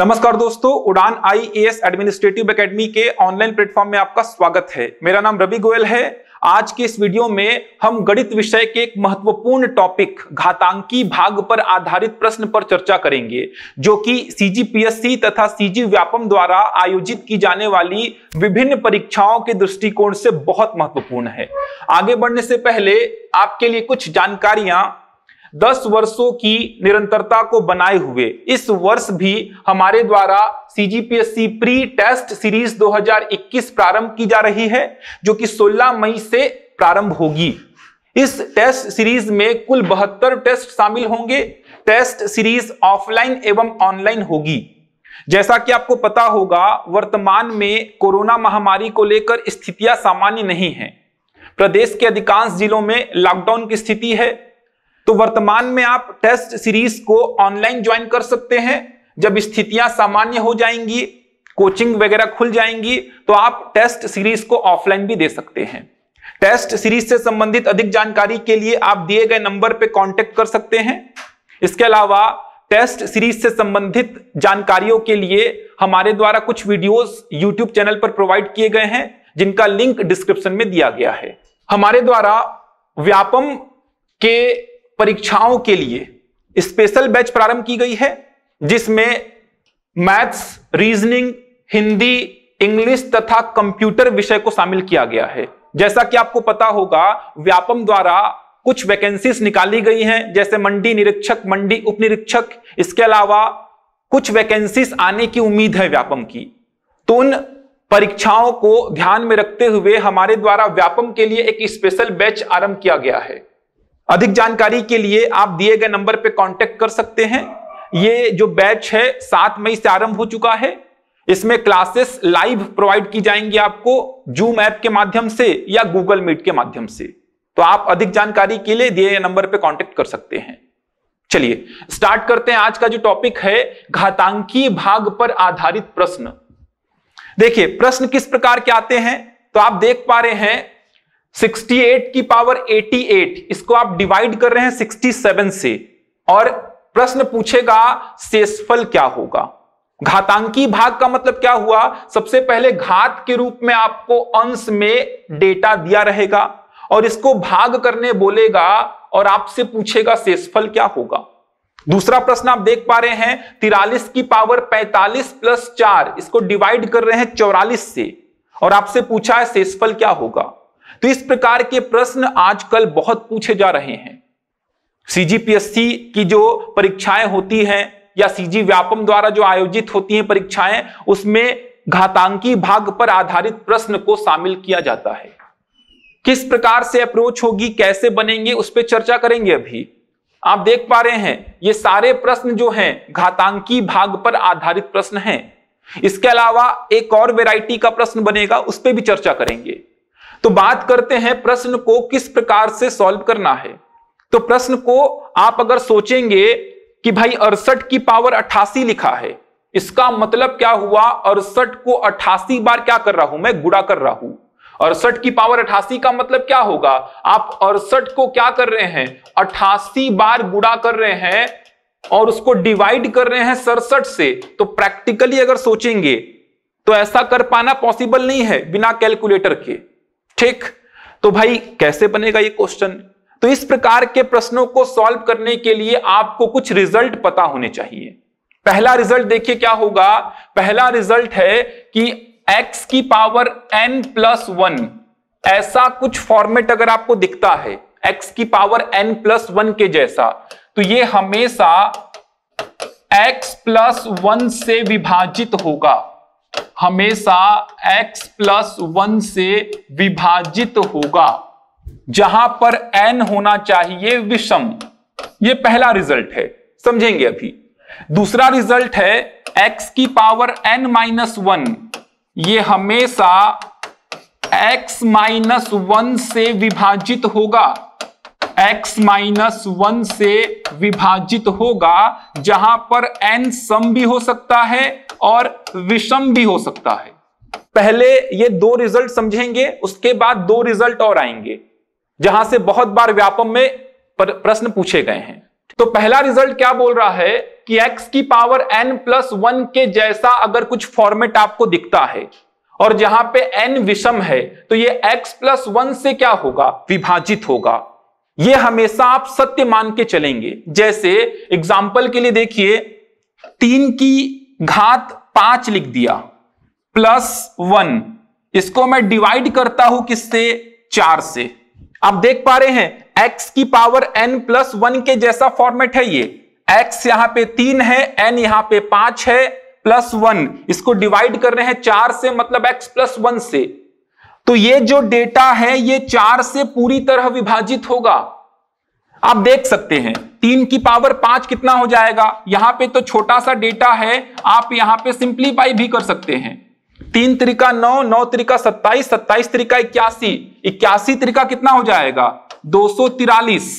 नमस्कार दोस्तों Udaan I administrative academy के ऑनलाइन प्लेटफॉर्म में आपका स्वागत है मेरा नाम रवि गोयल है आज के इस वीडियो में हम गणित विषय के एक महत्वपूर्ण टॉपिक घातांकी भाग पर आधारित प्रश्न पर चर्चा करेंगे जो कि सीजीपीएससी तथा सीजी व्यापम द्वारा आयोजित की जाने वाली विभिन्न परीक्षाओं के दृष्टिकोण से बहुत महत्वपूर्ण है आगे बढ़ने से पहले आपके लिए कुछ जानकारियां दस वर्षों की निरंतरता को बनाए हुए इस वर्ष भी हमारे द्वारा सीजीपीएससी प्री टेस्ट सीरीज 2021 प्रारंभ की जा रही है जो कि 16 मई से प्रारंभ होगी इस टेस्ट सीरीज में कुल बहत्तर टेस्ट शामिल होंगे टेस्ट सीरीज ऑफलाइन एवं ऑनलाइन होगी जैसा कि आपको पता होगा वर्तमान में कोरोना महामारी को लेकर स्थितियां सामान्य नहीं है प्रदेश के अधिकांश जिलों में लॉकडाउन की स्थिति है तो वर्तमान में आप टेस्ट सीरीज को ऑनलाइन ज्वाइन कर सकते हैं जब स्थितियां सामान्य हो जाएंगी कोचिंग वगैरह खुल जाएंगी तो आप टेस्ट सीरीज को ऑफलाइन भी दे सकते हैं टेस्ट सीरीज से संबंधित अधिक जानकारी के लिए आप दिए गए नंबर पर कॉन्टेक्ट कर सकते हैं इसके अलावा टेस्ट सीरीज से संबंधित जानकारियों के लिए हमारे द्वारा कुछ वीडियोस यूट्यूब चैनल पर प्रोवाइड किए गए हैं जिनका लिंक डिस्क्रिप्शन में दिया गया है हमारे द्वारा व्यापम के परीक्षाओं के लिए स्पेशल बैच प्रारंभ की गई है जिसमें मैथ्स रीजनिंग हिंदी इंग्लिश तथा कंप्यूटर विषय को शामिल किया गया है जैसा कि आपको पता होगा व्यापम द्वारा कुछ वैकेंसीज निकाली गई हैं जैसे मंडी निरीक्षक मंडी उपनिरीक्षक इसके अलावा कुछ वैकेंसीज आने की उम्मीद है व्यापम की तो उन परीक्षाओं को ध्यान में रखते हुए हमारे द्वारा व्यापम के लिए एक स्पेशल बैच आरंभ किया गया है अधिक जानकारी के लिए आप दिए गए नंबर पर कॉन्टेक्ट कर सकते हैं ये जो बैच है सात मई से आरंभ हो चुका है इसमें क्लासेस लाइव प्रोवाइड की जाएंगी आपको जूम ऐप के माध्यम से या गूगल मीट के माध्यम से तो आप अधिक जानकारी के लिए दिए नंबर पर कांटेक्ट कर सकते हैं चलिए स्टार्ट करते हैं आज का जो टॉपिक है घातांकी भाग पर आधारित प्रश्न देखिए प्रश्न किस प्रकार के आते हैं तो आप देख पा रहे हैं 68 की पावर 88 इसको आप डिवाइड कर रहे हैं 67 से और प्रश्न पूछेगा शेषफल क्या होगा घातांकी भाग का मतलब क्या हुआ सबसे पहले घात के रूप में आपको अंश में डेटा दिया रहेगा और इसको भाग करने बोलेगा और आपसे पूछेगा शेषफल क्या होगा दूसरा प्रश्न आप देख पा रहे हैं तिरालीस की पावर 45 प्लस चार इसको डिवाइड कर रहे हैं चौरालीस से और आपसे पूछा है शेषफल क्या होगा तो इस प्रकार के प्रश्न आजकल बहुत पूछे जा रहे हैं सीजीपीएससी की जो परीक्षाएं होती हैं या सीजी व्यापम द्वारा जो आयोजित होती हैं परीक्षाएं उसमें घातांकी भाग पर आधारित प्रश्न को शामिल किया जाता है किस प्रकार से अप्रोच होगी कैसे बनेंगे उस पर चर्चा करेंगे अभी आप देख पा रहे हैं ये सारे प्रश्न जो हैं घातांकी भाग पर आधारित प्रश्न हैं इसके अलावा एक और वेराइटी का प्रश्न बनेगा उस पर भी चर्चा करेंगे तो बात करते हैं प्रश्न को किस प्रकार से सॉल्व करना है तो प्रश्न को आप अगर सोचेंगे कि भाई अड़सठ की पावर अट्ठासी लिखा है इसका मतलब क्या हुआ अड़सठ को अट्ठासी बार क्या कर रहा हूं मैं गुड़ा कर रहा हूं अड़सठ की पावर अठासी का मतलब क्या होगा आप अड़सठ को क्या कर रहे हैं अठासी बार गुड़ा कर रहे हैं और उसको डिवाइड कर रहे हैं सड़सठ से तो प्रैक्टिकली अगर सोचेंगे तो ऐसा कर पाना पॉसिबल नहीं है बिना कैलकुलेटर के ठीक तो भाई कैसे बनेगा ये क्वेश्चन तो इस प्रकार के प्रश्नों को सॉल्व करने के लिए आपको कुछ रिजल्ट पता होने चाहिए पहला रिजल्ट देखिए क्या होगा पहला रिजल्ट है कि x की पावर n प्लस वन ऐसा कुछ फॉर्मेट अगर आपको दिखता है x की पावर n प्लस वन के जैसा तो ये हमेशा x प्लस वन से विभाजित होगा हमेशा x प्लस वन से विभाजित होगा जहां पर n होना चाहिए विषम यह पहला रिजल्ट है समझेंगे अभी दूसरा रिजल्ट है x की पावर n माइनस वन ये हमेशा x माइनस वन से विभाजित होगा x माइनस वन से विभाजित होगा जहां पर n सम भी हो सकता है और विषम भी हो सकता है पहले ये दो रिजल्ट समझेंगे उसके बाद दो रिजल्ट और आएंगे जहां से बहुत बार व्यापम में प्रश्न पूछे गए हैं तो पहला रिजल्ट क्या बोल रहा है कि x की पावर n प्लस वन के जैसा अगर कुछ फॉर्मेट आपको दिखता है और जहां पे n विषम है तो ये x प्लस वन से क्या होगा विभाजित होगा ये हमेशा आप सत्य मान के चलेंगे जैसे एग्जाम्पल के लिए देखिए तीन की घात पांच लिख दिया प्लस वन इसको मैं डिवाइड करता हूं किससे चार से आप देख पा रहे हैं x की पावर n प्लस वन के जैसा फॉर्मेट है ये x यहां पे तीन है n यहां पे पांच है प्लस वन इसको डिवाइड कर रहे हैं चार से मतलब x प्लस वन से तो ये जो डेटा है ये चार से पूरी तरह विभाजित होगा आप देख सकते हैं तीन की पावर पांच कितना हो जाएगा यहां पे तो छोटा सा डेटा है आप यहां पे सिंप्लीफाई भी कर सकते हैं तीन त्रिका नौ नौ त्रिका सत्ताईस सत्ताईस त्रिका इक्यासी इक्यासी त्रिका कितना हो जाएगा दो सौ तिरालीस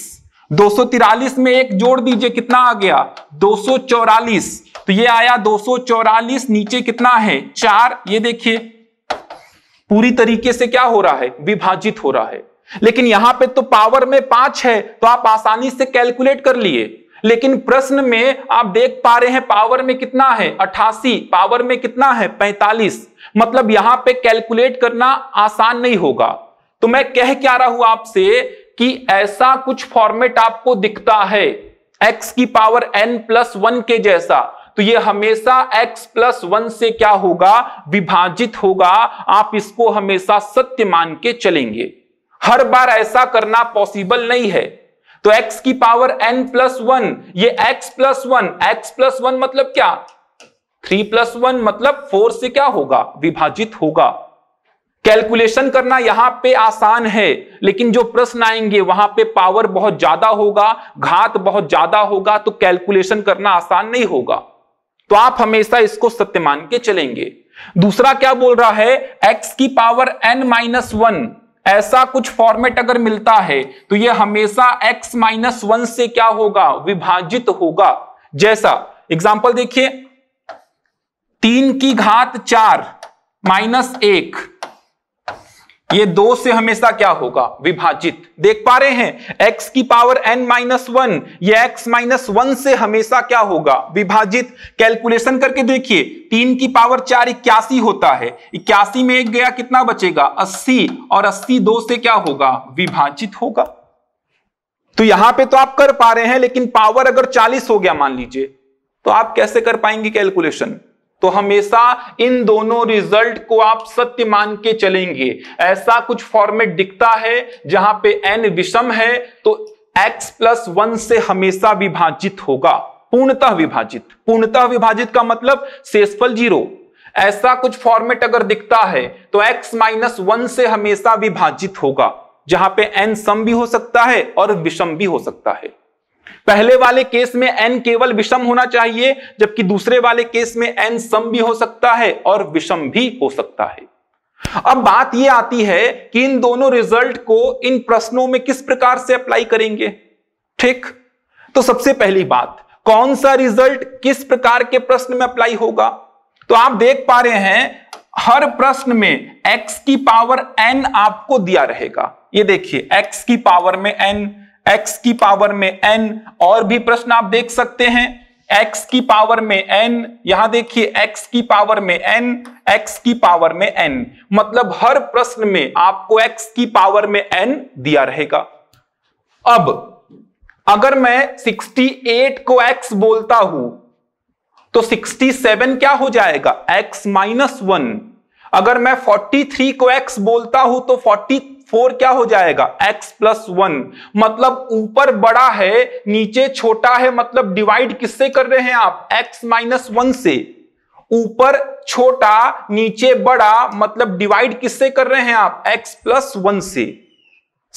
दो सौ तिरालीस में एक जोड़ दीजिए कितना आ गया दो सौ चौरालीस तो ये आया दो सौ चौरालीस नीचे कितना है चार ये देखिए पूरी तरीके से क्या हो रहा है विभाजित हो रहा है लेकिन यहां पे तो पावर में पांच है तो आप आसानी से कैलकुलेट कर लिए लेकिन प्रश्न में आप देख पा रहे हैं पावर में कितना है अठासी पावर में कितना है पैंतालीस मतलब यहां पे कैलकुलेट करना आसान नहीं होगा तो मैं कह क्या रहा हूं आपसे कि ऐसा कुछ फॉर्मेट आपको दिखता है एक्स की पावर एन प्लस वन के जैसा तो ये हमेशा x प्लस वन से क्या होगा विभाजित होगा आप इसको हमेशा सत्य मान के चलेंगे हर बार ऐसा करना पॉसिबल नहीं है तो x की पावर n प्लस वन ये x plus one x plus one मतलब क्या थ्री प्लस वन मतलब फोर से क्या होगा विभाजित होगा कैलकुलेशन करना यहां पे आसान है लेकिन जो प्रश्न आएंगे वहां पे पावर बहुत ज्यादा होगा घात बहुत ज्यादा होगा तो कैलकुलेशन करना आसान नहीं होगा तो आप हमेशा इसको सत्य मान के चलेंगे दूसरा क्या बोल रहा है एक्स की पावर एन माइनस वन ऐसा कुछ फॉर्मेट अगर मिलता है तो यह हमेशा एक्स माइनस वन से क्या होगा विभाजित होगा जैसा एग्जाम्पल देखिए तीन की घात चार माइनस एक ये दो से हमेशा क्या होगा विभाजित देख पा रहे हैं x की पावर n माइनस वन ये x माइनस वन से हमेशा क्या होगा विभाजित कैलकुलेशन करके देखिए तीन की पावर चार इक्यासी होता है इक्यासी में एक गया कितना बचेगा अस्सी और अस्सी दो से क्या होगा विभाजित होगा तो यहां पे तो आप कर पा रहे हैं लेकिन पावर अगर चालीस हो गया मान लीजिए तो आप कैसे कर पाएंगे कैलकुलेशन तो हमेशा इन दोनों रिजल्ट को आप सत्य मान के चलेंगे ऐसा कुछ फॉर्मेट दिखता है जहां पे एन विषम है तो एक्स प्लस वन से हमेशा विभाजित होगा पूर्णतः विभाजित पूर्णतः विभाजित का मतलब शेषफल जीरो ऐसा कुछ फॉर्मेट अगर दिखता है तो x माइनस वन से हमेशा विभाजित होगा जहां पे n सम भी हो सकता है और विषम भी हो सकता है पहले वाले केस में एन केवल विषम होना चाहिए जबकि दूसरे वाले केस में एन सम भी हो सकता है और विषम भी हो सकता है अब बात यह आती है कि इन दोनों रिजल्ट को इन प्रश्नों में किस प्रकार से अप्लाई करेंगे ठीक तो सबसे पहली बात कौन सा रिजल्ट किस प्रकार के प्रश्न में अप्लाई होगा तो आप देख पा रहे हैं हर प्रश्न में x की पावर n आपको दिया रहेगा ये देखिए x की पावर में n x की पावर में n और भी प्रश्न आप देख सकते हैं x की पावर में n यहां देखिए x की पावर में n x की पावर में n मतलब हर प्रश्न में आपको x की पावर में n दिया रहेगा अब अगर मैं 68 को x बोलता हूं तो 67 क्या हो जाएगा x माइनस वन अगर मैं 43 को x बोलता हूं तो फोर क्या हो जाएगा x प्लस वन मतलब ऊपर बड़ा है नीचे छोटा है मतलब डिवाइड किससे कर रहे हैं आप x माइनस वन से ऊपर छोटा नीचे बड़ा मतलब डिवाइड किससे कर रहे हैं आप x प्लस वन से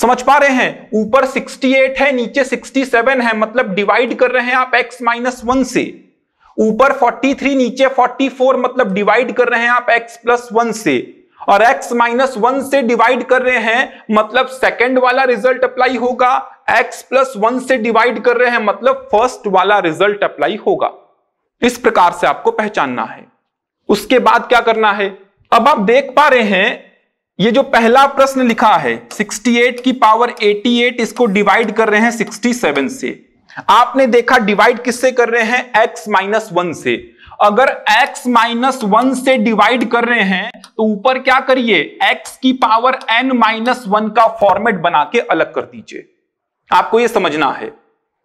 समझ पा रहे हैं ऊपर 68 है नीचे 67 है मतलब डिवाइड कर रहे हैं आप x माइनस वन से ऊपर 43 नीचे 44 मतलब डिवाइड कर रहे हैं आप x प्लस वन से और x माइनस वन से डिवाइड कर रहे हैं मतलब सेकेंड वाला रिजल्ट अप्लाई होगा x प्लस वन से डिवाइड कर रहे हैं मतलब फर्स्ट वाला रिजल्ट अप्लाई होगा इस प्रकार से आपको पहचानना है उसके बाद क्या करना है अब आप देख पा रहे हैं ये जो पहला प्रश्न लिखा है 68 की पावर 88 इसको डिवाइड कर रहे हैं 67 से आपने देखा डिवाइड किससे कर रहे हैं x माइनस वन से अगर x माइनस वन से डिवाइड कर रहे हैं तो ऊपर क्या करिए x की पावर n माइनस वन का फॉर्मेट बना के अलग कर दीजिए आपको यह समझना है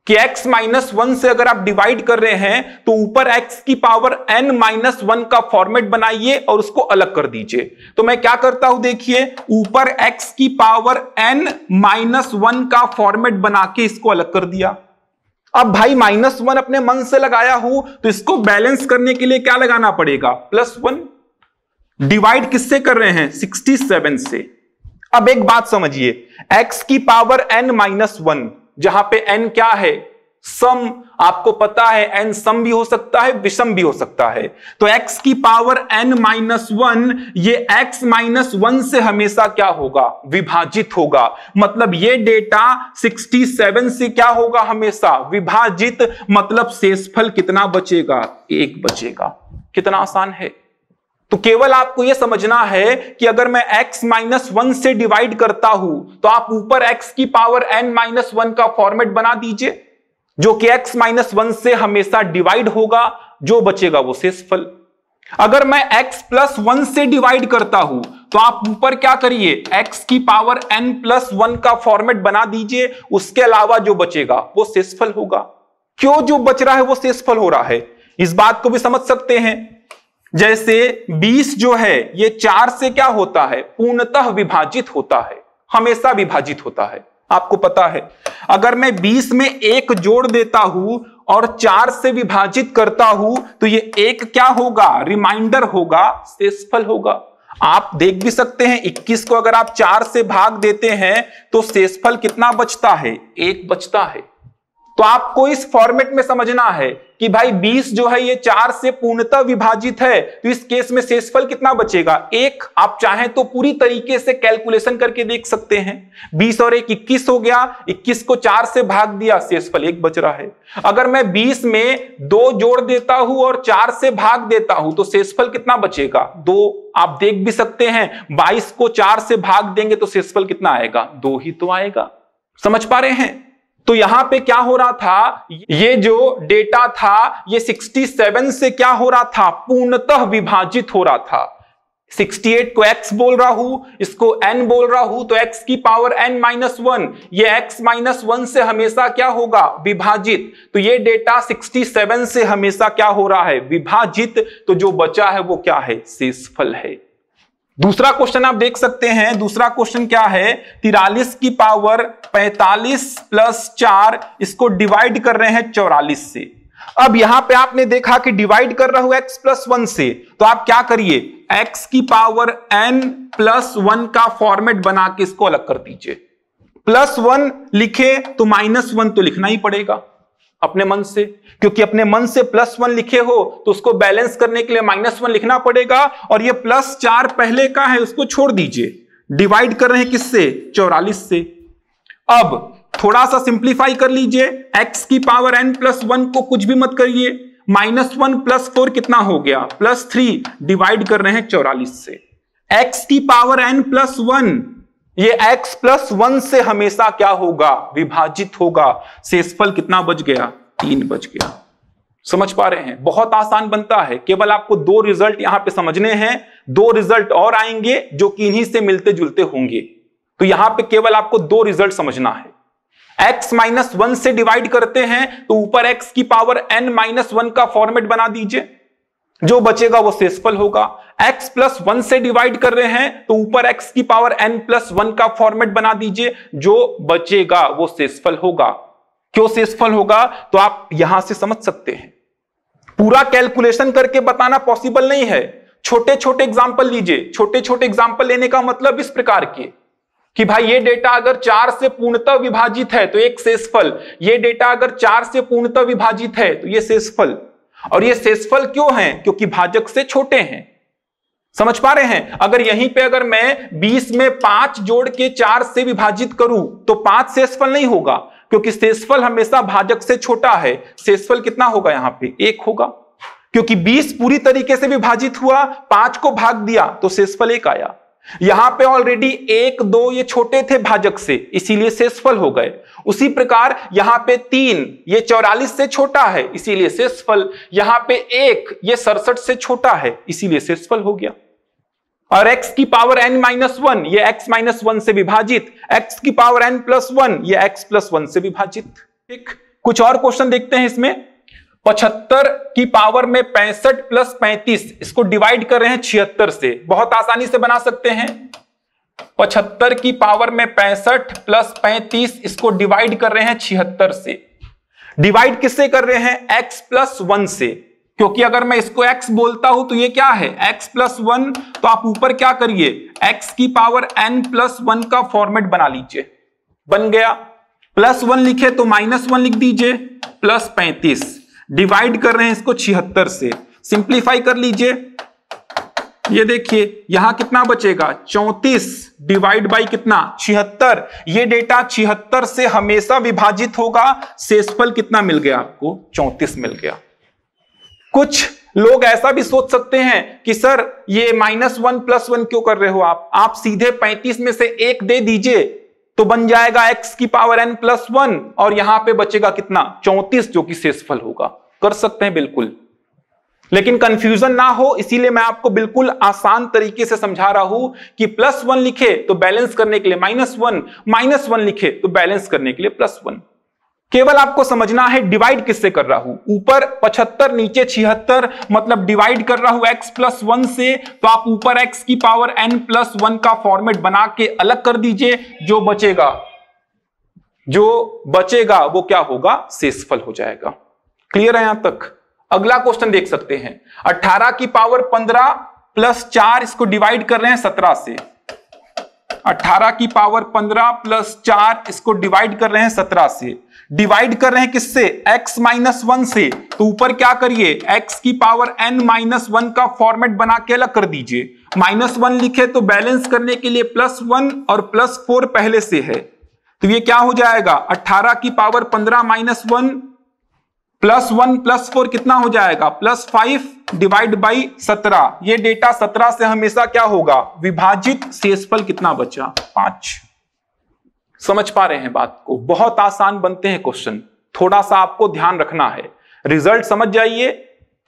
कि x माइनस वन से अगर आप डिवाइड कर रहे हैं तो ऊपर x की पावर n माइनस वन का फॉर्मेट बनाइए और उसको अलग कर दीजिए तो मैं क्या करता हूं देखिए ऊपर x की पावर n माइनस वन का फॉर्मेट बना के इसको अलग कर दिया अब भाई माइनस वन अपने मन से लगाया हूं तो इसको बैलेंस करने के लिए क्या लगाना पड़ेगा प्लस वन डिवाइड किससे कर रहे हैं सिक्सटी सेवन से अब एक बात समझिए एक्स की पावर एन माइनस वन जहां पे एन क्या है सम आपको पता है एन सम भी हो सकता है विषम भी हो सकता है तो एक्स की पावर एन माइनस वन ये एक्स माइनस वन से हमेशा क्या होगा विभाजित होगा मतलब ये डेटा 67 से क्या होगा हमेशा विभाजित मतलब शेषफल कितना बचेगा एक बचेगा कितना आसान है तो केवल आपको यह समझना है कि अगर मैं x माइनस वन से डिवाइड करता हूं तो आप ऊपर x की पावर n माइनस वन का फॉर्मेट बना दीजिए जो कि x माइनस वन से हमेशा डिवाइड होगा जो बचेगा वो शेषफल अगर मैं x प्लस वन से डिवाइड करता हूं तो आप ऊपर क्या करिए x की पावर n प्लस वन का फॉर्मेट बना दीजिए उसके अलावा जो बचेगा वो शेषफल होगा क्यों जो बच रहा है वो शेषफल हो रहा है इस बात को भी समझ सकते हैं जैसे 20 जो है ये चार से क्या होता है पूर्णतः विभाजित होता है हमेशा विभाजित होता है आपको पता है अगर मैं 20 में एक जोड़ देता हूं और चार से विभाजित करता हूं तो ये एक क्या होगा रिमाइंडर होगा शेषफल होगा आप देख भी सकते हैं 21 को अगर आप चार से भाग देते हैं तो शेषफल कितना बचता है एक बचता है तो आपको इस फॉर्मेट में समझना है कि भाई 20 जो है ये चार से पूर्णतः विभाजित है तो इस केस में शेषफल कितना बचेगा एक आप चाहें तो पूरी तरीके से कैलकुलेशन करके देख सकते हैं 20 और एक इक्कीस हो गया 21 को चार से भाग दिया शेषफल एक बच रहा है अगर मैं 20 में दो जोड़ देता हूं और चार से भाग देता हूं तो शेषफल कितना बचेगा दो आप देख भी सकते हैं बाईस को चार से भाग देंगे तो शेषफल कितना आएगा दो ही तो आएगा समझ पा रहे हैं तो यहां पे क्या हो रहा था ये जो डेटा था ये 67 से क्या हो रहा था पूर्णतः विभाजित हो रहा था 68 को x बोल रहा हूं इसको n बोल रहा हूं तो x की पावर n माइनस वन ये x माइनस वन से हमेशा क्या होगा विभाजित तो ये डेटा 67 से हमेशा क्या हो रहा है विभाजित तो जो बचा है वो क्या है शेषफल है दूसरा क्वेश्चन आप देख सकते हैं दूसरा क्वेश्चन क्या है तिरालीस की पावर 45 प्लस चार इसको डिवाइड कर रहे हैं चौरालीस से अब यहां पे आपने देखा कि डिवाइड कर रहा हूं x प्लस वन से तो आप क्या करिए x की पावर n प्लस वन का फॉर्मेट बना के इसको अलग कर दीजिए प्लस वन लिखे तो माइनस वन तो लिखना ही पड़ेगा अपने मन से क्योंकि अपने मन से प्लस वन लिखे हो तो उसको बैलेंस करने के लिए माइनस वन लिखना पड़ेगा और ये प्लस चार पहले का है उसको छोड़ दीजिए डिवाइड कर रहे हैं किससे चौरालीस से अब थोड़ा सा सिंप्लीफाई कर लीजिए एक्स की पावर एन प्लस वन को कुछ भी मत करिए माइनस वन प्लस फोर कितना हो गया प्लस थ्री डिवाइड कर रहे हैं चौरालीस से एक्स की पावर एन प्लस वन ये x प्लस वन से हमेशा क्या होगा विभाजित होगा शेषफल कितना बच गया तीन बच गया समझ पा रहे हैं बहुत आसान बनता है केवल आपको दो रिजल्ट यहां पे समझने हैं दो रिजल्ट और आएंगे जो कि इन्हीं से मिलते जुलते होंगे तो यहां पे केवल आपको दो रिजल्ट समझना है x माइनस वन से डिवाइड करते हैं तो ऊपर x की पावर n माइनस वन का फॉर्मेट बना दीजिए जो बचेगा वो शेषफल होगा x प्लस वन से डिवाइड कर रहे हैं तो ऊपर x की पावर n प्लस वन का फॉर्मेट बना दीजिए जो बचेगा वो सेसफल होगा क्यों सेसफल होगा तो आप यहां से समझ सकते हैं पूरा कैलकुलेशन करके बताना पॉसिबल नहीं है छोटे छोटे एग्जाम्पल लीजिए छोटे छोटे एग्जाम्पल लेने का मतलब इस प्रकार के कि भाई ये डेटा अगर चार से पूर्णतः विभाजित है तो एक सेसफल ये डेटा अगर चार से पूर्णतः विभाजित है तो ये सेसफल और ये सेसफल क्यों है क्योंकि भाजक से छोटे हैं समझ पा रहे हैं अगर यहीं पे अगर मैं 20 में पांच जोड़ के चार से विभाजित करूं तो पांच शेषफल नहीं होगा क्योंकि शेषफल हमेशा भाजक से छोटा है शेषफल कितना होगा यहां पे एक होगा क्योंकि 20 पूरी तरीके से विभाजित हुआ पांच को भाग दिया तो शेषफल एक आया यहां पे ऑलरेडी एक दो ये छोटे थे भाजक से इसीलिए शेषफल हो गए उसी प्रकार यहां पे तीन ये चौरालीस से छोटा है इसीलिए शेषफल यहां पे एक ये सड़सठ से छोटा है इसीलिए शेषफल हो गया और x की पावर n माइनस वन ये x माइनस वन से विभाजित x की पावर n प्लस वन ये x प्लस वन से विभाजित ठीक कुछ और क्वेश्चन देखते हैं इसमें पचहत्तर की पावर में पैंसठ प्लस पैंतीस इसको डिवाइड कर रहे हैं छिहत्तर से बहुत आसानी से बना सकते हैं पचहत्तर की पावर में पैंसठ प्लस पैंतीस इसको डिवाइड कर रहे हैं छिहत्तर से डिवाइड किससे कर रहे हैं x प्लस वन से क्योंकि अगर मैं इसको x बोलता हूं तो ये क्या है x प्लस वन तो आप ऊपर क्या करिए x की पावर n प्लस वन का फॉर्मेट बना लीजिए बन गया प्लस वन लिखे तो माइनस वन लिख दीजिए प्लस पैंतीस डिवाइड कर रहे हैं इसको छिहत्तर से सिंप्लीफाई कर लीजिए ये देखिए यहां कितना बचेगा चौतीस डिवाइड बाई कितना छिहत्तर ये डेटा छिहत्तर से हमेशा विभाजित होगा सेसफल कितना मिल गया आपको चौतीस मिल गया कुछ लोग ऐसा भी सोच सकते हैं कि सर ये माइनस वन प्लस वन क्यों कर रहे हो आप आप सीधे 35 में से एक दे दीजिए तो बन जाएगा x की पावर n प्लस वन और यहां पे बचेगा कितना 34 जो कि शेषफल होगा कर सकते हैं बिल्कुल लेकिन कंफ्यूजन ना हो इसीलिए मैं आपको बिल्कुल आसान तरीके से समझा रहा हूं कि प्लस वन लिखे तो बैलेंस करने के लिए माइनस वन माइनस वन लिखे तो बैलेंस करने के लिए प्लस वन केवल आपको समझना है डिवाइड किससे कर रहा हूं ऊपर 75 नीचे 76 मतलब डिवाइड कर रहा हूं x प्लस वन से तो आप ऊपर x की पावर n प्लस वन का फॉर्मेट बना के अलग कर दीजिए जो बचेगा जो बचेगा वो क्या होगा सेसफल हो जाएगा क्लियर है यहां तक अगला क्वेश्चन देख सकते हैं 18 की पावर 15 प्लस चार इसको डिवाइड कर रहे हैं सत्रह से 18 की पावर 15 प्लस चार इसको डिवाइड कर रहे हैं 17 से डिवाइड कर रहे हैं किससे x माइनस वन से तो ऊपर क्या करिए x की पावर n माइनस वन का फॉर्मेट बना के अलग कर दीजिए माइनस वन लिखे तो बैलेंस करने के लिए प्लस वन और प्लस फोर पहले से है तो ये क्या हो जाएगा 18 की power 15 minus one plus one plus four कितना हो जाएगा प्लस फाइव डिवाइड बाई सत्रह ये डेटा सत्रह से हमेशा क्या होगा विभाजित शेषफल कितना बचा पांच समझ पा रहे हैं बात को बहुत आसान बनते हैं क्वेश्चन थोड़ा सा आपको ध्यान रखना है रिजल्ट समझ जाइए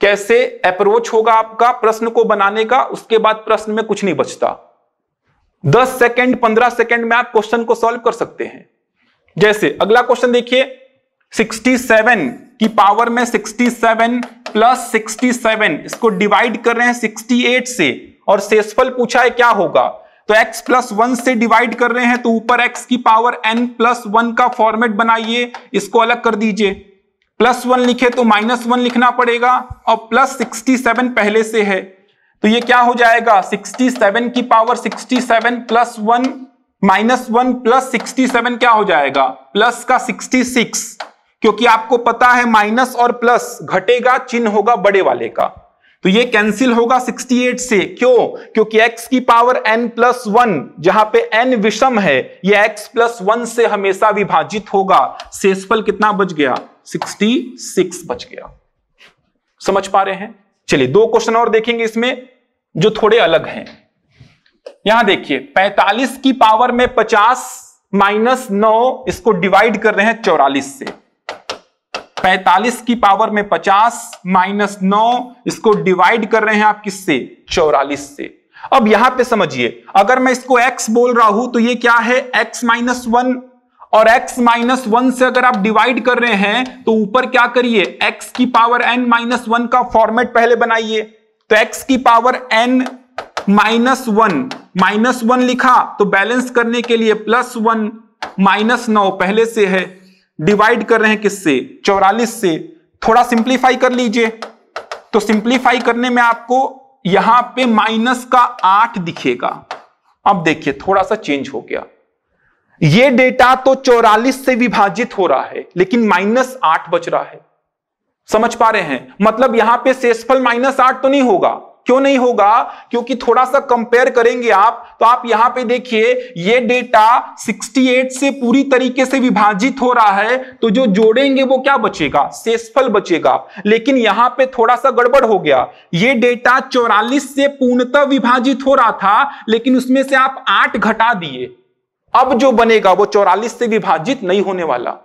कैसे अप्रोच होगा आपका प्रश्न को बनाने का उसके बाद प्रश्न में कुछ नहीं बचता दस सेकेंड पंद्रह सेकेंड में आप क्वेश्चन को सॉल्व कर सकते हैं जैसे अगला क्वेश्चन देखिए 67 की पावर में 67 प्लस 67 इसको डिवाइड कर रहे हैं 68 से और सेसफल पूछा है क्या होगा तो x प्लस वन से डिवाइड कर रहे हैं तो ऊपर x की पावर n प्लस वन का फॉर्मेट बनाइए इसको अलग कर दीजिए प्लस वन लिखे तो माइनस वन लिखना पड़ेगा और प्लस सिक्सटी सेवन पहले से है तो ये क्या हो जाएगा सिक्सटी सेवन की power sixty seven plus one minus one plus sixty seven क्या हो जाएगा प्लस का सिक्सटी सिक्स क्योंकि आपको पता है माइनस और प्लस घटेगा चिन्ह होगा बड़े वाले का तो ये कैंसिल होगा 68 से क्यों क्योंकि x की पावर n प्लस वन जहां पे n विषम है ये x प्लस वन से हमेशा विभाजित होगा शेषफल कितना बच गया 66 बच गया समझ पा रहे हैं चलिए दो क्वेश्चन और देखेंगे इसमें जो थोड़े अलग हैं यहां देखिए 45 की पावर में 50 माइनस नौ इसको डिवाइड कर रहे हैं चौरालीस से 45 की पावर में 50 माइनस नौ इसको डिवाइड कर रहे हैं आप किससे चौरालीस से अब यहां पे समझिए अगर मैं इसको x बोल रहा हूं तो ये क्या है x माइनस वन और x माइनस वन से अगर आप डिवाइड कर रहे हैं तो ऊपर क्या करिए x की पावर n माइनस वन का फॉर्मेट पहले बनाइए तो x की power n minus one minus one लिखा तो बैलेंस करने के लिए प्लस वन माइनस नौ पहले से है डिवाइड कर रहे हैं किससे चौरालीस से थोड़ा सिंप्लीफाई कर लीजिए तो सिंप्लीफाई करने में आपको यहां पे माइनस का आठ दिखेगा अब देखिए थोड़ा सा चेंज हो गया ये डेटा तो चौरालीस से विभाजित हो रहा है लेकिन माइनस आठ बच रहा है समझ पा रहे हैं मतलब यहां पे शेषफल माइनस आठ तो नहीं होगा क्यों नहीं होगा क्योंकि थोड़ा सा कंपेयर करेंगे आप तो आप यहां पे देखिए ये डेटा 68 से पूरी तरीके से विभाजित हो रहा है तो जो जोड़ेंगे वो क्या बचेगा सेसफल बचेगा लेकिन यहां पे थोड़ा सा गड़बड़ हो गया ये डेटा 44 से पूर्णतः विभाजित हो रहा था लेकिन उसमें से आप आठ घटा दिए अब जो बनेगा वो चौरालीस से विभाजित नहीं होने वाला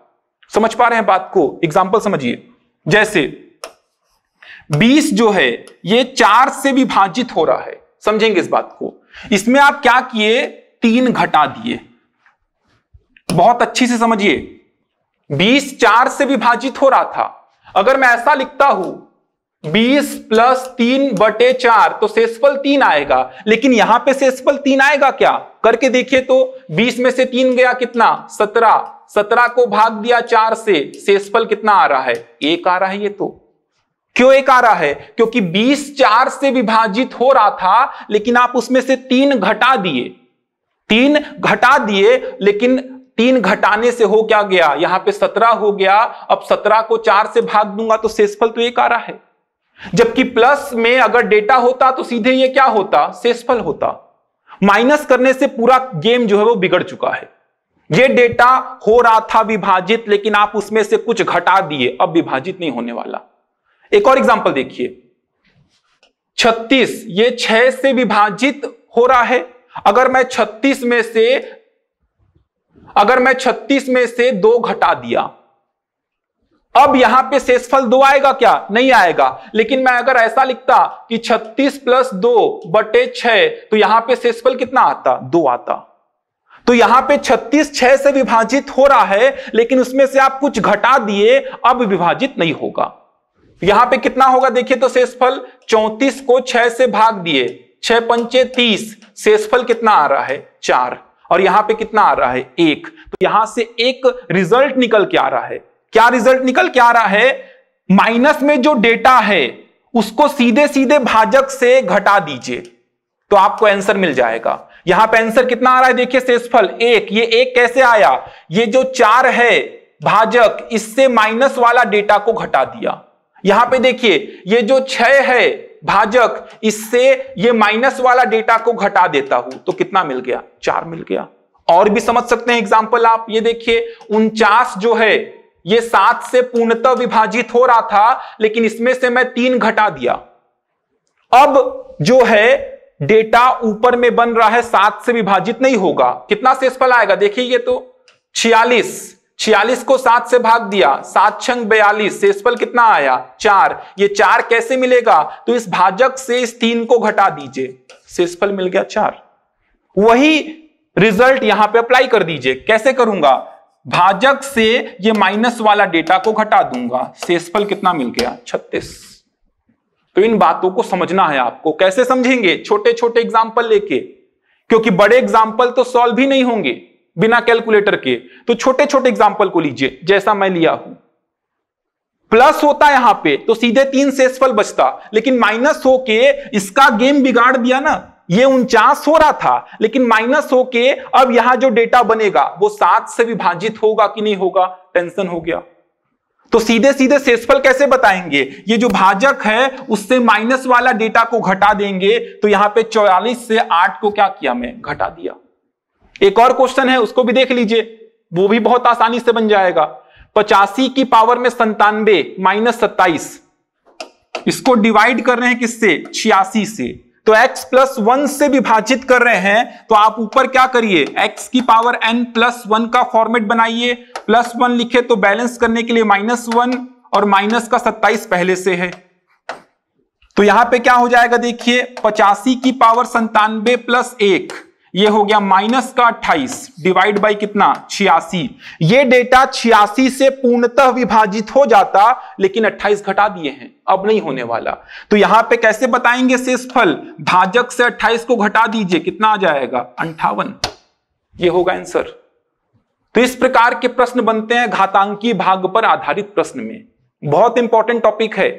समझ पा रहे हैं बात को एग्जाम्पल समझिए जैसे बीस जो है ये चार से विभाजित हो रहा है समझेंगे इस बात को इसमें आप क्या किए तीन घटा दिए बहुत अच्छी से समझिए बीस चार से विभाजित हो रहा था अगर मैं ऐसा लिखता हूं बीस प्लस तीन बटे चार तो सेसफल तीन आएगा लेकिन यहां पे शेषफल तीन आएगा क्या करके देखिए तो बीस में से तीन गया कितना सत्रह सत्रह को भाग दिया चार से शेषफल कितना आ रहा है एक आ रहा है ये तो क्यों एक आ रहा है क्योंकि 20 चार से विभाजित हो रहा था लेकिन आप उसमें से तीन घटा दिए तीन घटा दिए लेकिन तीन घटाने से हो क्या गया यहां पे सत्रह हो गया अब सत्रह को चार से भाग दूंगा तो शेषफल तो एक आ रहा है जबकि प्लस में अगर डेटा होता तो सीधे ये क्या होता शेषफल होता माइनस करने से पूरा गेम जो है वो बिगड़ चुका है ये डेटा हो रहा था विभाजित लेकिन आप उसमें से कुछ घटा दिए अब विभाजित नहीं होने वाला एक और एग्जाम्पल देखिए छत्तीस ये छह से विभाजित हो रहा है अगर मैं छत्तीस में से अगर मैं छत्तीस में से दो घटा दिया अब यहां पे शेषफल दो आएगा क्या नहीं आएगा लेकिन मैं अगर ऐसा लिखता कि छत्तीस प्लस दो बटे छ तो यहां पे शेषफल कितना आता दो आता तो यहां पे छत्तीस छह से विभाजित हो रहा है लेकिन उसमें से आप कुछ घटा दिए अब विभाजित नहीं होगा यहां पे कितना होगा देखिए तो शेषफल चौंतीस को छह से भाग दिए छह पंचे तीस शेषफल कितना आ रहा है चार और यहां पे कितना आ रहा है एक तो यहां से एक रिजल्ट निकल के आ रहा है क्या रिजल्ट निकल के आ रहा है माइनस में जो डेटा है उसको सीधे सीधे भाजक से घटा दीजिए तो आपको आंसर मिल जाएगा यहां पे आंसर कितना आ रहा है देखिए शेषफल एक ये एक कैसे आया ये जो चार है भाजक इससे माइनस वाला डेटा को घटा दिया यहां पे देखिए ये जो छह है भाजक इससे ये माइनस वाला डेटा को घटा देता हूं तो कितना मिल गया चार मिल गया और भी समझ सकते हैं एग्जाम्पल आप ये देखिए उनचास जो है ये सात से पूर्णतः विभाजित हो रहा था लेकिन इसमें से मैं तीन घटा दिया अब जो है डेटा ऊपर में बन रहा है सात से विभाजित नहीं होगा कितना शेषफल आएगा देखिए ये तो छियालीस छियालीस को सात से भाग दिया सात छंग बयालीस शेषफल कितना आया चार ये चार कैसे मिलेगा तो इस भाजक से इस तीन को घटा दीजिए शेषफल मिल गया चार वही रिजल्ट यहां पे अप्लाई कर दीजिए कैसे करूंगा भाजक से ये माइनस वाला डेटा को घटा दूंगा शेषफल कितना मिल गया छत्तीस तो इन बातों को समझना है आपको कैसे समझेंगे छोटे छोटे एग्जाम्पल लेके क्योंकि बड़े एग्जाम्पल तो सॉल्व ही नहीं होंगे बिना कैलकुलेटर के तो छोटे छोटे एग्जाम्पल को लीजिए जैसा मैं लिया हूं प्लस होता यहां पे तो सीधे तीन शेषफल बचता लेकिन माइनस होके इसका गेम बिगाड़ दिया ना ये उनचास हो रहा था लेकिन माइनस होके अब यहां जो डेटा बनेगा वो सात से विभाजित होगा कि नहीं होगा टेंशन हो गया तो सीधे सीधे सेसफल कैसे बताएंगे ये जो भाजक है उससे माइनस वाला डेटा को घटा देंगे तो यहां पे 44 से 8 को क्या किया मैं घटा दिया एक और क्वेश्चन है उसको भी देख लीजिए वो भी बहुत आसानी से बन जाएगा पचासी की पावर में संतानवे माइनस सत्ताईस इसको डिवाइड कर रहे हैं किससे छियासी से तो x प्लस वन से विभाजित कर रहे हैं तो आप ऊपर क्या करिए x की पावर n प्लस वन का फॉर्मेट बनाइए प्लस वन लिखे तो बैलेंस करने के लिए माइनस वन और माइनस का सत्ताईस पहले से है तो यहां पे क्या हो जाएगा देखिए पचासी की पावर संतानवे प्लस एक ये हो गया माइनस का अट्ठाइस डिवाइड बाई कितना छियासी ये डेटा छियासी से पूर्णतः विभाजित हो जाता लेकिन अट्ठाइस घटा दिए हैं अब नहीं होने वाला तो यहां पे कैसे बताएंगे फल भाजक से 28 को घटा दीजिए कितना आ जाएगा अंठावन ये होगा आंसर तो इस प्रकार के प्रश्न बनते हैं घातांकी भाग पर आधारित प्रश्न में बहुत इंपॉर्टेंट टॉपिक है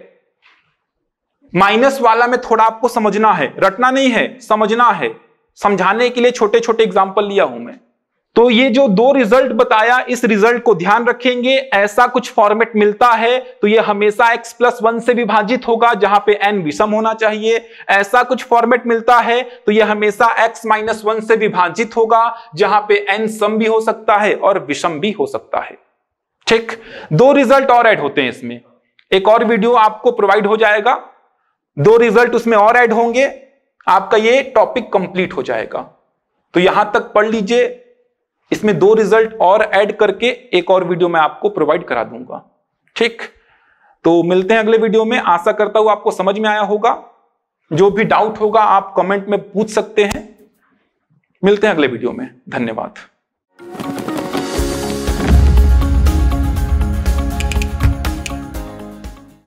माइनस वाला में थोड़ा आपको समझना है रटना नहीं है समझना है समझाने के लिए छोटे छोटे एग्जाम्पल लिया हूं मैं तो ये जो दो रिजल्ट बताया इस रिजल्ट को ध्यान रखेंगे ऐसा कुछ फॉर्मेट मिलता है तो ये हमेशा x प्लस वन से विभाजित होगा जहां पे n विषम होना चाहिए ऐसा कुछ फॉर्मेट मिलता है तो ये हमेशा x माइनस वन से विभाजित होगा जहां पे n सम भी हो सकता है और विषम भी हो सकता है ठीक दो रिजल्ट और ऐड होते हैं इसमें एक और वीडियो आपको प्रोवाइड हो जाएगा दो रिजल्ट उसमें और ऐड होंगे आपका ये टॉपिक कंप्लीट हो जाएगा तो यहां तक पढ़ लीजिए इसमें दो रिजल्ट और ऐड करके एक और वीडियो मैं आपको प्रोवाइड करा दूंगा ठीक तो मिलते हैं अगले वीडियो में आशा करता हूं आपको समझ में आया होगा जो भी डाउट होगा आप कमेंट में पूछ सकते हैं मिलते हैं अगले वीडियो में धन्यवाद